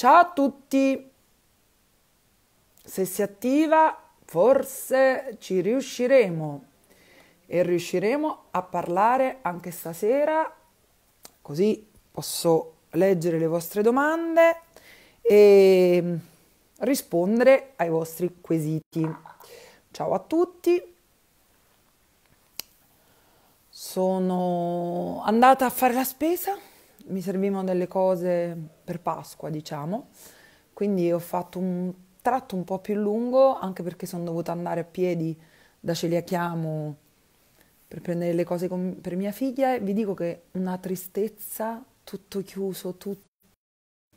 Ciao a tutti! Se si attiva, forse ci riusciremo e riusciremo a parlare anche stasera, così posso leggere le vostre domande e rispondere ai vostri quesiti. Ciao a tutti! Sono andata a fare la spesa mi servivano delle cose per Pasqua, diciamo, quindi ho fatto un tratto un po' più lungo, anche perché sono dovuta andare a piedi da Celiachiamo per prendere le cose con, per mia figlia e vi dico che una tristezza, tutto chiuso, tutto,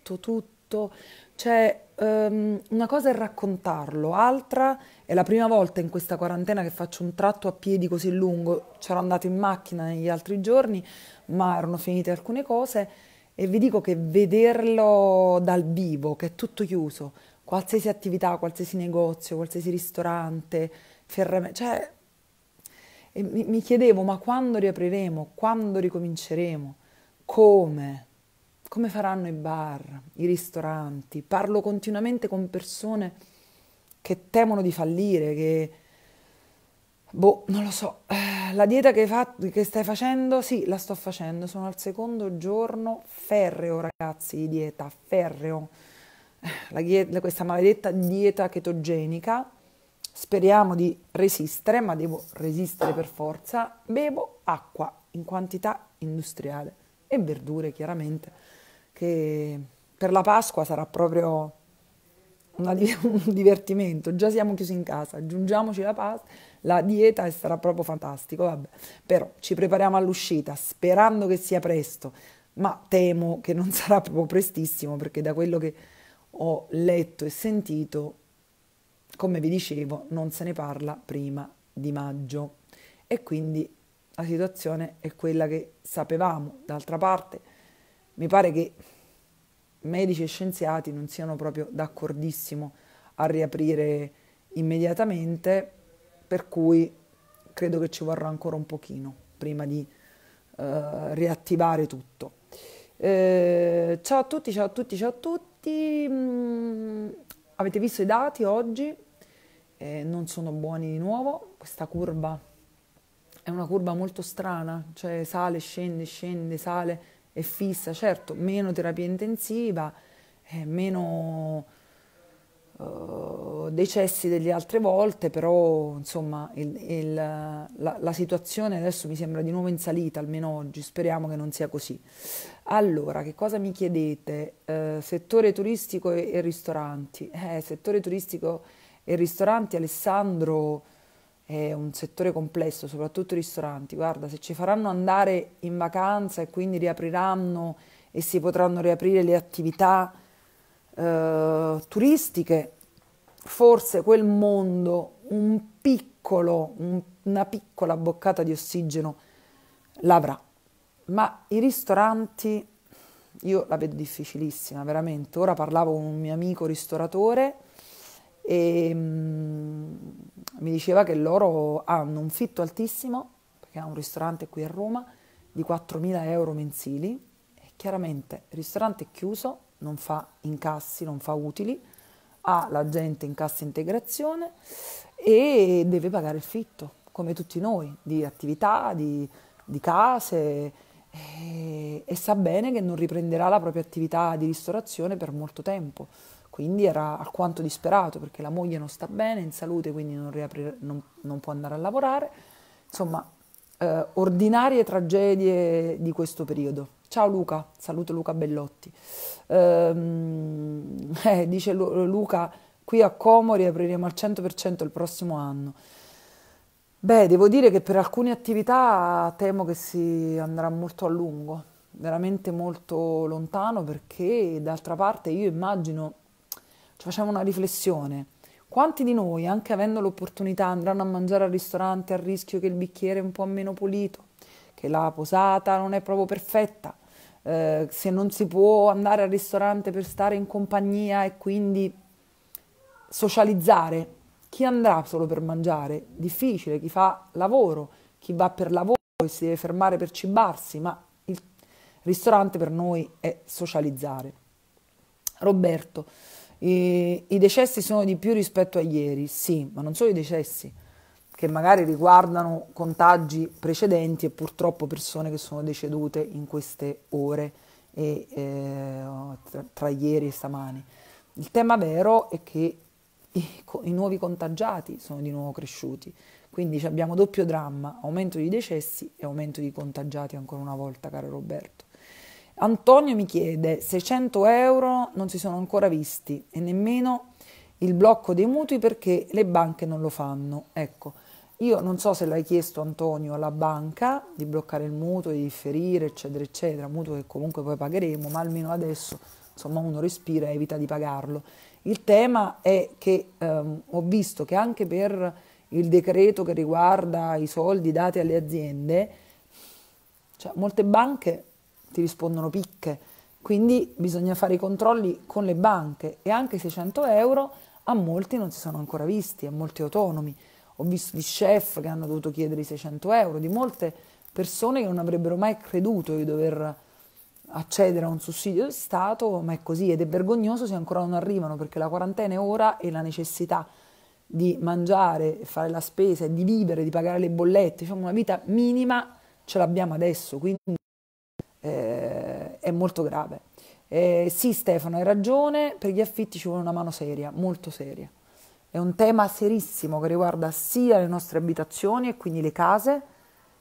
tutto tutto, cioè um, una cosa è raccontarlo, altra è la prima volta in questa quarantena che faccio un tratto a piedi così lungo, c'ero andato in macchina negli altri giorni, ma erano finite alcune cose e vi dico che vederlo dal vivo, che è tutto chiuso, qualsiasi attività, qualsiasi negozio, qualsiasi ristorante, ferramenta, cioè mi, mi chiedevo ma quando riapriremo, quando ricominceremo, come? come faranno i bar, i ristoranti. Parlo continuamente con persone che temono di fallire, che... Boh, non lo so. Eh, la dieta che, fa... che stai facendo, sì, la sto facendo. Sono al secondo giorno ferreo, ragazzi, di dieta, ferreo. Eh, dieta, questa maledetta dieta chetogenica. Speriamo di resistere, ma devo resistere per forza. Bevo acqua in quantità industriale e verdure chiaramente che per la Pasqua sarà proprio una, un divertimento, già siamo chiusi in casa, aggiungiamoci la, pas- la dieta e sarà proprio fantastico, vabbè. Però ci prepariamo all'uscita sperando che sia presto, ma temo che non sarà proprio prestissimo perché da quello che ho letto e sentito, come vi dicevo, non se ne parla prima di maggio e quindi la situazione è quella che sapevamo. D'altra parte, mi pare che medici e scienziati non siano proprio d'accordissimo a riaprire immediatamente, per cui credo che ci vorrà ancora un pochino prima di eh, riattivare tutto. Eh, ciao a tutti, ciao a tutti, ciao a tutti. Mm, avete visto i dati oggi? Eh, non sono buoni di nuovo. Questa curva è una curva molto strana, cioè sale, scende, scende, sale è fissa, certo, meno terapia intensiva, eh, meno uh, decessi delle altre volte, però insomma il, il, la, la, situazione adesso mi sembra di nuovo in salita, almeno oggi, speriamo che non sia così. Allora, che cosa mi chiedete? Uh, settore turistico e, e ristoranti. Eh, settore turistico e ristoranti, Alessandro è un settore complesso, soprattutto i ristoranti. Guarda, se ci faranno andare in vacanza e quindi riapriranno e si potranno riaprire le attività eh, turistiche, forse quel mondo un piccolo, un, una piccola boccata di ossigeno l'avrà. Ma i ristoranti io la vedo difficilissima, veramente. Ora parlavo con un mio amico ristoratore e mh, mm, mi diceva che loro hanno un fitto altissimo, perché ha un ristorante qui a Roma, di 4.000 euro mensili e chiaramente il ristorante è chiuso, non fa incassi, non fa utili, ha la gente in cassa integrazione e deve pagare il fitto, come tutti noi, di attività, di, di case e, e sa bene che non riprenderà la propria attività di ristorazione per molto tempo. Quindi era alquanto disperato perché la moglie non sta bene, è in salute, quindi non, riapri, non, non può andare a lavorare. Insomma, eh, ordinarie tragedie di questo periodo. Ciao Luca, saluto Luca Bellotti. Ehm, eh, dice Luca, qui a Como riapriremo al 100% il prossimo anno. Beh, devo dire che per alcune attività temo che si andrà molto a lungo, veramente molto lontano perché d'altra parte io immagino ci facciamo una riflessione. Quanti di noi, anche avendo l'opportunità, andranno a mangiare al ristorante a rischio che il bicchiere è un po' meno pulito, che la posata non è proprio perfetta, eh, se non si può andare al ristorante per stare in compagnia e quindi socializzare? Chi andrà solo per mangiare? Difficile, chi fa lavoro, chi va per lavoro e si deve fermare per cibarsi, ma il ristorante per noi è socializzare. Roberto, i, I, decessi sono di più rispetto a ieri, sì, ma non solo i decessi, che magari riguardano contagi precedenti e purtroppo persone che sono decedute in queste ore e, eh, tra, tra, ieri e stamani. Il tema vero è che i, i nuovi contagiati sono di nuovo cresciuti, quindi abbiamo doppio dramma, aumento di decessi e aumento di contagiati ancora una volta, caro Roberto. Antonio mi chiede 600 euro non si sono ancora visti e nemmeno il blocco dei mutui perché le banche non lo fanno. Ecco, io non so se l'hai chiesto Antonio alla banca di bloccare il mutuo, di differire, eccetera, eccetera, mutuo che comunque poi pagheremo, ma almeno adesso insomma uno respira e evita di pagarlo. Il tema è che ehm, ho visto che anche per il decreto che riguarda i soldi dati alle aziende, cioè molte banche ti rispondono picche, quindi bisogna fare i controlli con le banche e anche 600 euro a molti non si sono ancora visti, a molti autonomi. Ho visto di chef che hanno dovuto chiedere i 600 euro, di molte persone che non avrebbero mai creduto di dover accedere a un sussidio di Stato, ma è così ed è vergognoso se ancora non arrivano perché la quarantena è ora e la necessità di mangiare, fare la spesa, di vivere, di pagare le bollette, diciamo una vita minima ce l'abbiamo adesso, quindi eh, è molto grave. Eh, sì Stefano, hai ragione, per gli affitti ci vuole una mano seria, molto seria. È un tema serissimo che riguarda sia le nostre abitazioni e quindi le case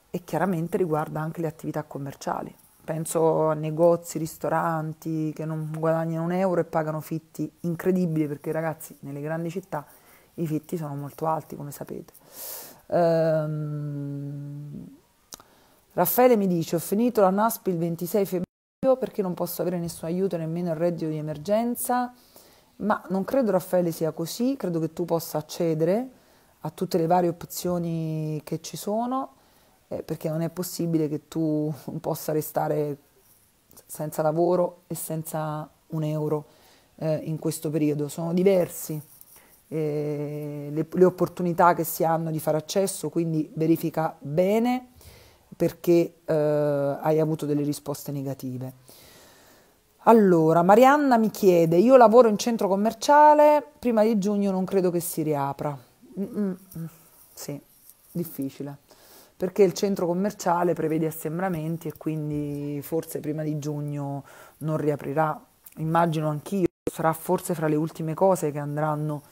e chiaramente riguarda anche le attività commerciali. Penso a negozi, ristoranti che non guadagnano un euro e pagano fitti incredibili perché ragazzi nelle grandi città i fitti sono molto alti come sapete. Ehm Raffaele mi dice: Ho finito la NASP il 26 febbraio perché non posso avere nessun aiuto, nemmeno il reddito di emergenza. Ma non credo, Raffaele, sia così. Credo che tu possa accedere a tutte le varie opzioni che ci sono, eh, perché non è possibile che tu possa restare senza lavoro e senza un euro eh, in questo periodo. Sono diversi eh, le, le opportunità che si hanno di fare accesso, quindi verifica bene perché eh, hai avuto delle risposte negative. Allora, Marianna mi chiede, io lavoro in centro commerciale, prima di giugno non credo che si riapra. Mm-mm. Sì, difficile, perché il centro commerciale prevede assembramenti e quindi forse prima di giugno non riaprirà. Immagino anch'io, sarà forse fra le ultime cose che andranno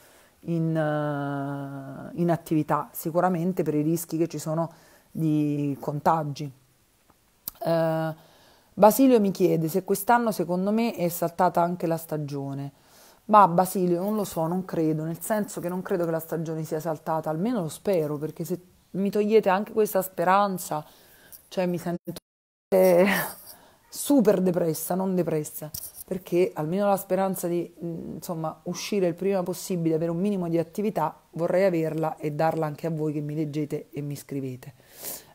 in, uh, in attività, sicuramente per i rischi che ci sono di contagi. Eh, Basilio mi chiede se quest'anno secondo me è saltata anche la stagione. Ma Basilio non lo so, non credo, nel senso che non credo che la stagione sia saltata, almeno lo spero, perché se mi togliete anche questa speranza, cioè mi sento eh, super depressa, non depressa perché almeno la speranza di mm, insomma, uscire il prima possibile avere un minimo di attività vorrei averla e darla anche a voi che mi leggete e mi scrivete.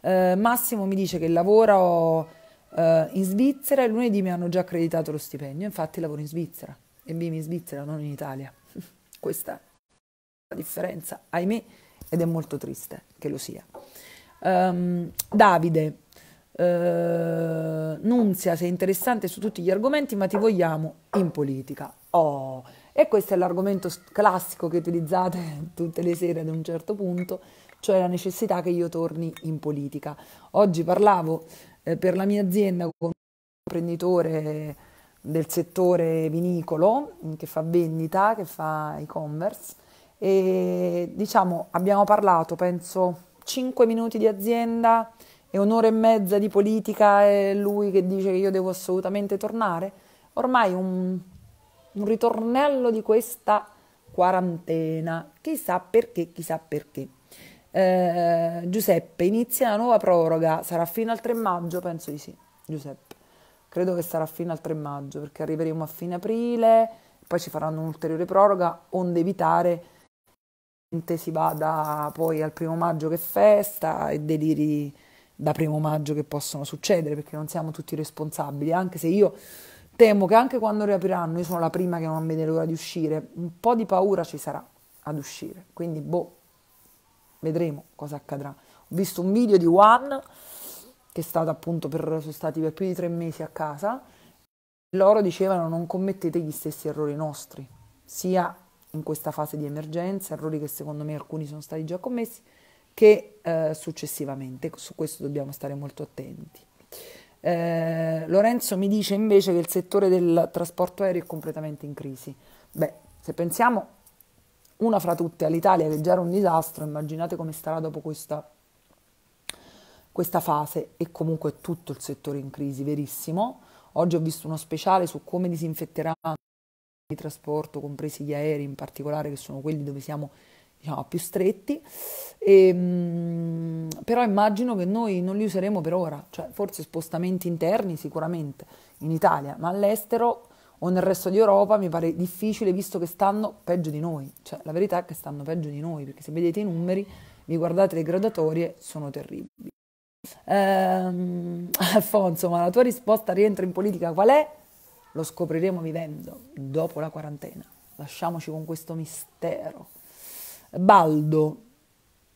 Eh, Massimo mi dice che lavora eh, in Svizzera e lunedì mi hanno già accreditato lo stipendio, infatti lavoro in Svizzera e vivo in Svizzera, non in Italia. Questa è la differenza, ahimè, ed è molto triste che lo sia. Um, Davide, eh, Nunzia, sei interessante su tutti gli argomenti, ma ti vogliamo in politica. Oh, e questo è l'argomento classico che utilizzate tutte le sere ad un certo punto, cioè la necessità che io torni in politica. Oggi parlavo eh, per la mia azienda con un imprenditore del settore vinicolo che fa vendita, che fa e-commerce e diciamo abbiamo parlato penso 5 minuti di azienda, e un'ora e mezza di politica e lui che dice che io devo assolutamente tornare. Ormai un, un ritornello di questa quarantena, chissà perché, chissà perché. Eh, Giuseppe, inizia la nuova proroga, sarà fino al 3 maggio? Penso di sì, Giuseppe. Credo che sarà fino al 3 maggio perché arriveremo a fine aprile, poi ci faranno un'ulteriore proroga, onde evitare che si vada poi al primo maggio che festa e deliri da primo maggio che possono succedere, perché non siamo tutti responsabili, anche se io temo che anche quando riapriranno, io sono la prima che non vede l'ora di uscire, un po' di paura ci sarà ad uscire, quindi boh, vedremo cosa accadrà. Ho visto un video di One che è stato appunto per, sono stati per più di tre mesi a casa, loro dicevano non commettete gli stessi errori nostri, sia in questa fase di emergenza, errori che secondo me alcuni sono stati già commessi, che eh, successivamente. Su questo dobbiamo stare molto attenti. Eh, Lorenzo mi dice invece che il settore del trasporto aereo è completamente in crisi. Beh, se pensiamo una fra tutte all'Italia che già era un disastro, immaginate come starà dopo questa, questa fase e comunque tutto il settore in crisi, verissimo. Oggi ho visto uno speciale su come disinfetteranno i trasporti, compresi gli aerei in particolare, che sono quelli dove siamo diciamo, più stretti, e, ehm, però immagino che noi non li useremo per ora, cioè forse spostamenti interni sicuramente in Italia, ma all'estero o nel resto di Europa mi pare difficile visto che stanno peggio di noi, cioè la verità è che stanno peggio di noi, perché se vedete i numeri, vi guardate le gradatorie, sono terribili. Ehm, Alfonso, ma la tua risposta rientra in politica qual è? Lo scopriremo vivendo dopo la quarantena. Lasciamoci con questo mistero. Baldo,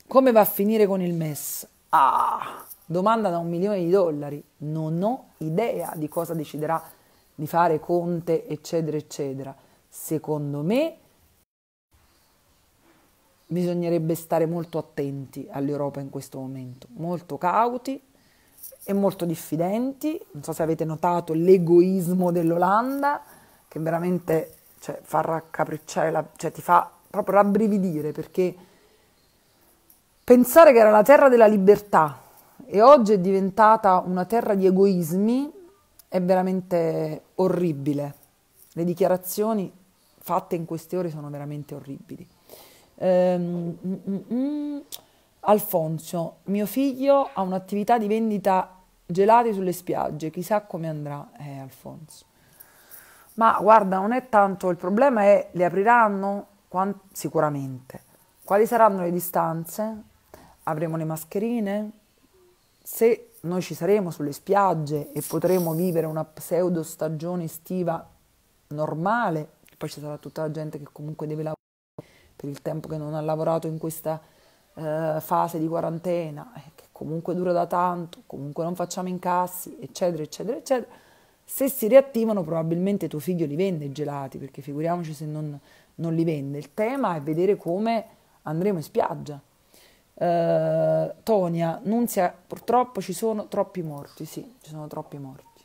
come va a finire con il MES? Ah, domanda da un milione di dollari. Non ho idea di cosa deciderà di fare Conte, eccetera, eccetera. Secondo me bisognerebbe stare molto attenti all'Europa in questo momento, molto cauti e molto diffidenti. Non so se avete notato l'egoismo dell'Olanda, che veramente cioè, fa raccapricciare, la, cioè ti fa proprio rabbrividire perché pensare che era la terra della libertà e oggi è diventata una terra di egoismi è veramente orribile. Le dichiarazioni fatte in queste ore sono veramente orribili. Ehm, mm, mm, mm. Alfonso, mio figlio ha un'attività di vendita gelati sulle spiagge, chissà come andrà, eh Alfonso. Ma guarda, non è tanto, il problema è le apriranno? Quant- sicuramente. Quali saranno le distanze? Avremo le mascherine? Se noi ci saremo sulle spiagge e potremo vivere una pseudo stagione estiva normale, poi ci sarà tutta la gente che comunque deve lavorare per il tempo che non ha lavorato in questa eh, fase di quarantena, eh, che comunque dura da tanto, comunque non facciamo incassi, eccetera, eccetera, eccetera se si riattivano probabilmente tuo figlio li vende i gelati, perché figuriamoci se non, non li vende. Il tema è vedere come andremo in spiaggia. Uh, Tonia, Nunzia, purtroppo ci sono troppi morti, sì, ci sono troppi morti.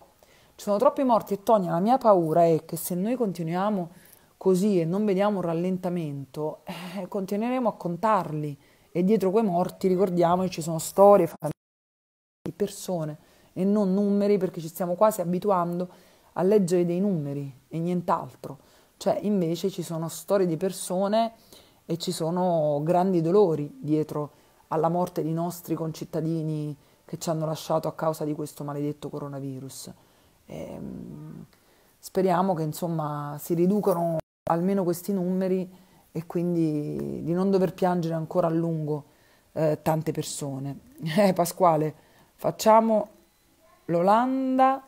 Ci sono troppi morti e Tonia, la mia paura è che se noi continuiamo così e non vediamo un rallentamento, eh, continueremo a contarli e dietro quei morti ricordiamoci ci sono storie, famiglie, persone e non numeri perché ci stiamo quasi abituando a leggere dei numeri e nient'altro. Cioè invece ci sono storie di persone e ci sono grandi dolori dietro alla morte di nostri concittadini che ci hanno lasciato a causa di questo maledetto coronavirus. E, ehm, speriamo che insomma si riducano almeno questi numeri e quindi di non dover piangere ancora a lungo eh, tante persone. Eh, Pasquale, facciamo l'Olanda...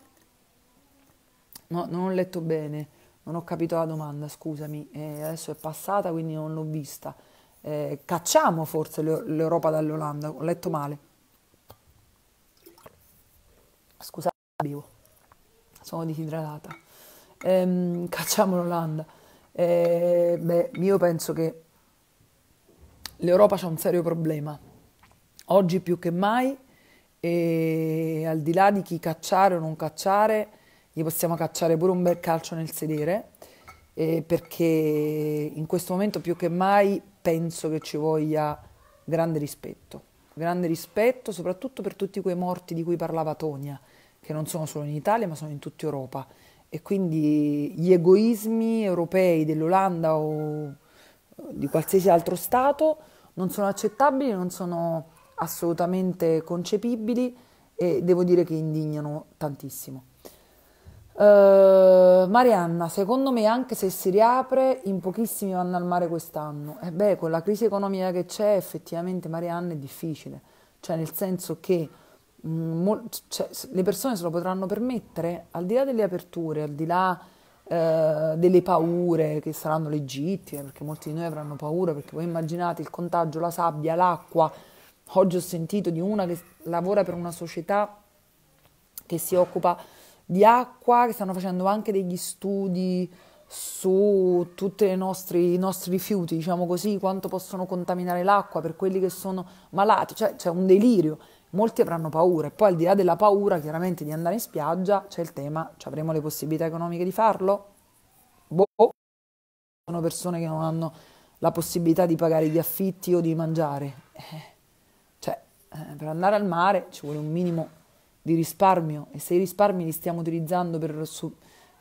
No, non ho letto bene, non ho capito la domanda, scusami, eh, adesso è passata quindi non l'ho vista. Eh, cacciamo forse l'Europa dall'Olanda, ho letto male. Scusate, bevo, sono disidratata. Eh, cacciamo l'Olanda. Eh, beh, io penso che l'Europa c'è un serio problema. Oggi più che mai e al di là di chi cacciare o non cacciare, gli possiamo cacciare pure un bel calcio nel sedere, eh, perché in questo momento più che mai penso che ci voglia grande rispetto, grande rispetto soprattutto per tutti quei morti di cui parlava Tonia, che non sono solo in Italia ma sono in tutta Europa. E quindi gli egoismi europei dell'Olanda o di qualsiasi altro Stato non sono accettabili, non sono assolutamente concepibili e devo dire che indignano tantissimo. Uh, Marianna, secondo me anche se si riapre in pochissimi vanno al mare quest'anno. E eh beh, con la crisi economica che c'è effettivamente Marianna è difficile, cioè nel senso che mh, mm, cioè, le persone se lo potranno permettere, al di là delle aperture, al di là uh, delle paure che saranno legittime, perché molti di noi avranno paura, perché voi immaginate il contagio, la sabbia, l'acqua, Oggi ho sentito di una che lavora per una società che si occupa di acqua, che stanno facendo anche degli studi su tutti i nostri, rifiuti, diciamo così, quanto possono contaminare l'acqua per quelli che sono malati, cioè c'è un delirio, molti avranno paura e poi al di là della paura chiaramente di andare in spiaggia c'è il tema, ci avremo le possibilità economiche di farlo? Boh, sono persone che non hanno la possibilità di pagare gli affitti o di mangiare. Eh. Eh, per andare al mare ci vuole un minimo di risparmio e se i risparmi li stiamo utilizzando per,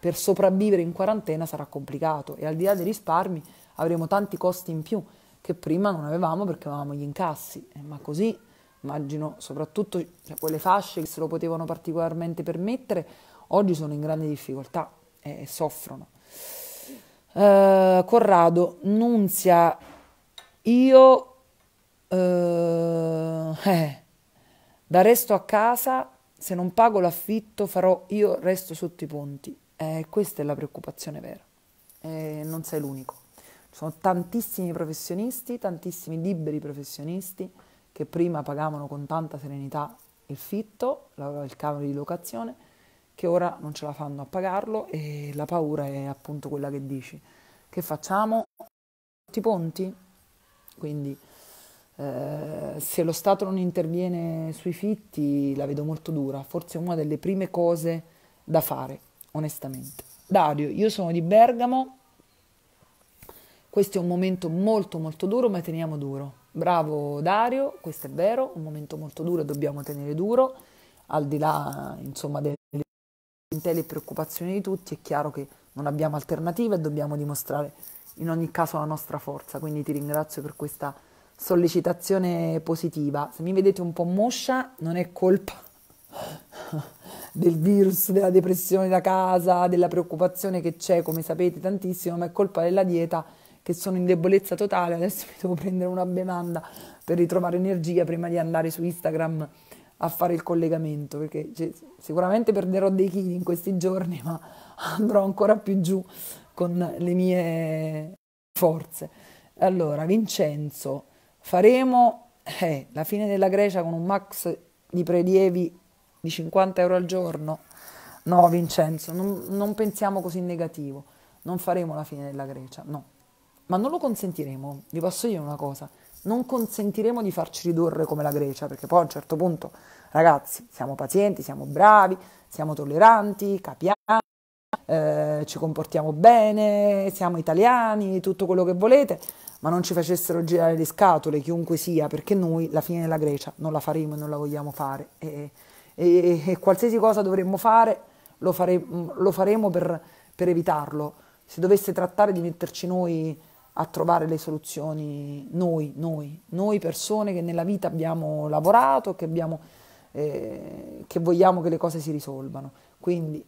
per sopravvivere in quarantena sarà complicato e al di là dei risparmi avremo tanti costi in più che prima non avevamo perché avevamo gli incassi, eh, ma così immagino soprattutto cioè, quelle fasce che se lo potevano particolarmente permettere oggi sono in grande difficoltà e, e soffrono. Uh, Corrado, Nunzia, io Uh, eh, da resto a casa, se non pago l'affitto, farò io resto sotto i ponti. Eh, questa è la preoccupazione vera. Eh, non sei l'unico. Ci sono tantissimi professionisti, tantissimi liberi professionisti che prima pagavano con tanta serenità il fitto, il canone di locazione, che ora non ce la fanno a pagarlo e la paura è appunto quella che dici. Che facciamo? Tutti i ponti? Quindi eh, se lo Stato non interviene sui fitti la vedo molto dura, forse è una delle prime cose da fare, onestamente. Dario, io sono di Bergamo, questo è un momento molto molto duro, ma teniamo duro. Bravo Dario, questo è vero, un momento molto duro e dobbiamo tenere duro, al di là insomma delle intelle preoccupazioni di tutti, è chiaro che non abbiamo alternative e dobbiamo dimostrare in ogni caso la nostra forza, quindi ti ringrazio per questa sollecitazione positiva. Se mi vedete un po' moscia, non è colpa del virus, della depressione da casa, della preoccupazione che c'è, come sapete tantissimo, ma è colpa della dieta che sono in debolezza totale. Adesso mi devo prendere una bevanda per ritrovare energia prima di andare su Instagram a fare il collegamento, perché cioè, sicuramente perderò dei chili in questi giorni, ma andrò ancora più giù con le mie forze. Allora, Vincenzo, Faremo eh, la fine della Grecia con un max di prelievi di 50 euro al giorno? No, Vincenzo, non, non pensiamo così in negativo. Non faremo la fine della Grecia, no. Ma non lo consentiremo. Vi posso dire una cosa non consentiremo di farci ridurre come la Grecia, perché poi a un certo punto, ragazzi, siamo pazienti, siamo bravi, siamo tolleranti, capiamo, eh, ci comportiamo bene, siamo italiani, tutto quello che volete, ma non ci facessero girare le scatole, chiunque sia, perché noi la fine della Grecia non la faremo e non la vogliamo fare. E, e, e qualsiasi cosa dovremmo fare, lo, fare, mm, lo faremo per, per, evitarlo. Se dovesse trattare di metterci noi a trovare le soluzioni, noi, noi, noi persone che nella vita abbiamo lavorato, che, abbiamo, eh, che vogliamo che le cose si risolvano. Quindi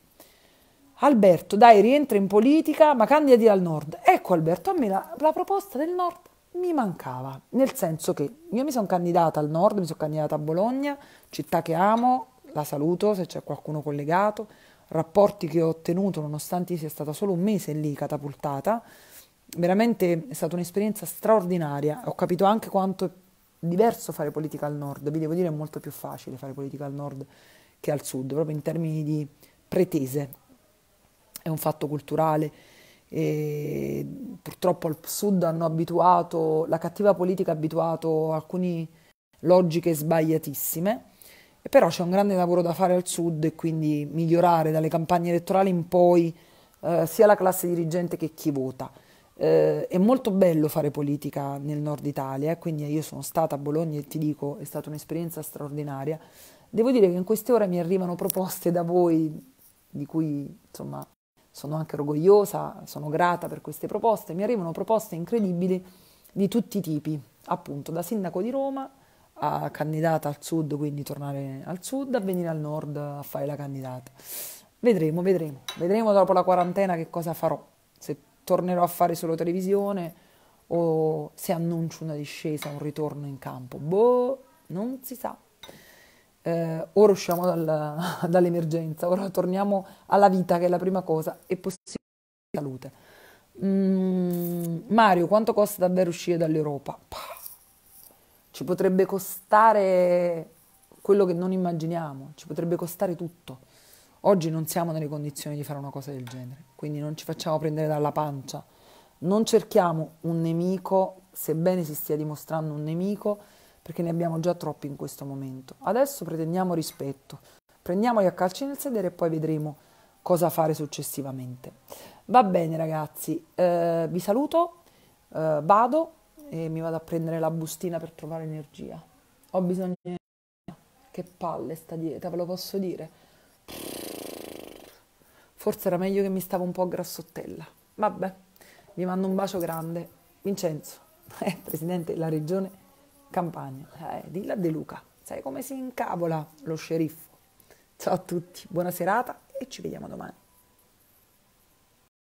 Alberto, dai, rientra in politica, ma candidati al nord. Ecco Alberto, a me la, la proposta del nord mi mancava, nel senso che io mi sono candidata al nord, mi sono candidata a Bologna, città che amo, la saluto se c'è qualcuno collegato, rapporti che ho ottenuto nonostante sia stata solo un mese lì catapultata, veramente è stata un'esperienza straordinaria, ho capito anche quanto è diverso fare politica al nord, vi devo dire è molto più facile fare politica al nord che al sud, proprio in termini di pretese è un fatto culturale. E purtroppo al sud hanno abituato, la cattiva politica ha abituato alcune logiche sbagliatissime, e però c'è un grande lavoro da fare al sud e quindi migliorare dalle campagne elettorali in poi eh, sia la classe dirigente che chi vota. Eh, è molto bello fare politica nel nord Italia, eh, quindi io sono stata a Bologna e ti dico è stata un'esperienza straordinaria. Devo dire che in queste ore mi arrivano proposte da voi di cui insomma sono anche orgogliosa, sono grata per queste proposte, mi arrivano proposte incredibili di tutti i tipi, appunto da sindaco di Roma a candidata al sud, quindi tornare al sud, a venire al nord a fare la candidata. Vedremo, vedremo, vedremo dopo la quarantena che cosa farò, se tornerò a fare solo televisione o se annuncio una discesa, un ritorno in campo. Boh, non si sa eh, o usciamo dal, dall'emergenza, ora torniamo alla vita che è la prima cosa e possibile salute. Mm, Mario, quanto costa davvero uscire dall'Europa? ci potrebbe costare quello che non immaginiamo, ci potrebbe costare tutto. Oggi non siamo nelle condizioni di fare una cosa del genere, quindi non ci facciamo prendere dalla pancia. Non cerchiamo un nemico, sebbene si stia dimostrando un nemico, perché ne abbiamo già troppi in questo momento. Adesso pretendiamo rispetto, prendiamoli a calci nel sedere e poi vedremo cosa fare successivamente. Va bene ragazzi, eh, vi saluto, eh, vado e mi vado a prendere la bustina per trovare energia. Ho bisogno di energia. Che palle sta dieta, ve lo posso dire. Forse era meglio che mi stavo un po' grassottella. Vabbè, vi mando un bacio grande. Vincenzo, eh, presidente della regione campagna. Eh, dilla De Luca, sai come si incavola lo sceriffo. Ciao a tutti, buona serata e ci vediamo domani.